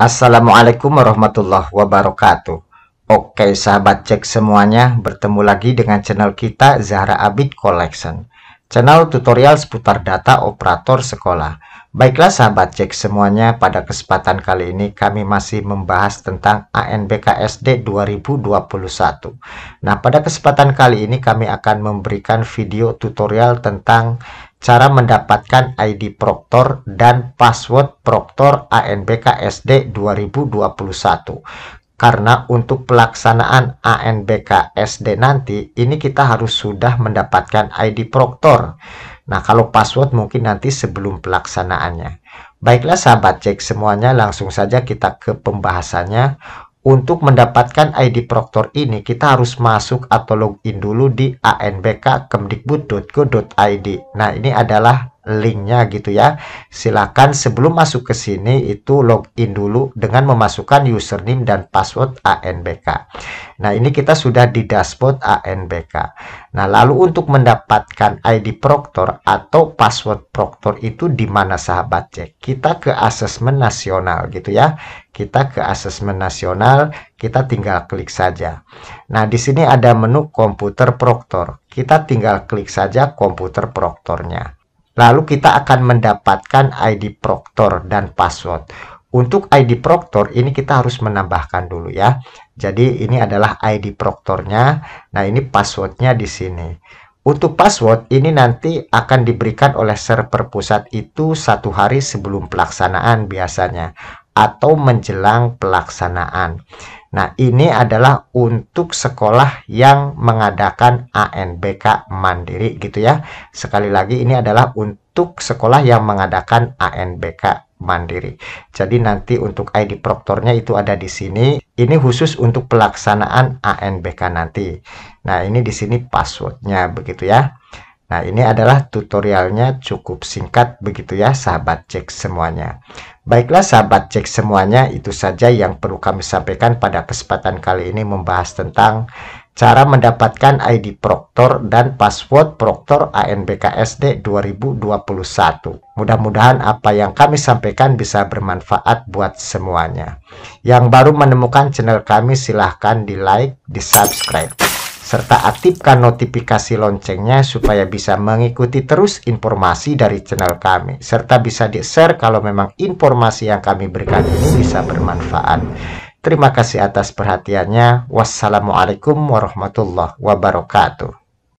Assalamualaikum warahmatullahi wabarakatuh. Oke sahabat cek semuanya, bertemu lagi dengan channel kita Zahra Abid Collection. Channel tutorial seputar data operator sekolah. Baiklah sahabat cek semuanya, pada kesempatan kali ini kami masih membahas tentang SD 2021. Nah, pada kesempatan kali ini kami akan memberikan video tutorial tentang cara mendapatkan ID proktor dan password proktor ANBK SD 2021. Karena untuk pelaksanaan ANBK SD nanti, ini kita harus sudah mendapatkan ID proktor Nah, kalau password mungkin nanti sebelum pelaksanaannya. Baiklah sahabat cek semuanya, langsung saja kita ke pembahasannya. Untuk mendapatkan ID Proktor ini, kita harus masuk atau login dulu di anbk.kemdikbud.go.id. Nah, ini adalah linknya gitu ya silakan sebelum masuk ke sini itu login dulu dengan memasukkan username dan password ANBK nah ini kita sudah di dashboard ANBK nah lalu untuk mendapatkan ID proktor atau password proktor itu di mana sahabat cek kita ke asesmen nasional gitu ya kita ke asesmen nasional kita tinggal klik saja nah di sini ada menu komputer proktor kita tinggal klik saja komputer proktornya Lalu kita akan mendapatkan ID proctor dan password. Untuk ID proctor ini kita harus menambahkan dulu ya. Jadi ini adalah ID proctornya. Nah ini passwordnya di sini. Untuk password ini nanti akan diberikan oleh server pusat itu satu hari sebelum pelaksanaan biasanya atau menjelang pelaksanaan. Nah, ini adalah untuk sekolah yang mengadakan ANBK mandiri gitu ya. Sekali lagi ini adalah untuk sekolah yang mengadakan ANBK mandiri. Jadi nanti untuk ID proktornya itu ada di sini. Ini khusus untuk pelaksanaan ANBK nanti. Nah, ini di sini passwordnya begitu ya. Nah, ini adalah tutorialnya cukup singkat begitu ya, sahabat cek semuanya. Baiklah sahabat cek semuanya, itu saja yang perlu kami sampaikan pada kesempatan kali ini membahas tentang cara mendapatkan ID Proctor dan password Proctor ANBKSD 2021. Mudah-mudahan apa yang kami sampaikan bisa bermanfaat buat semuanya. Yang baru menemukan channel kami silahkan di like, di subscribe serta aktifkan notifikasi loncengnya supaya bisa mengikuti terus informasi dari channel kami serta bisa di-share kalau memang informasi yang kami berikan ini bisa bermanfaat. Terima kasih atas perhatiannya. Wassalamualaikum warahmatullahi wabarakatuh.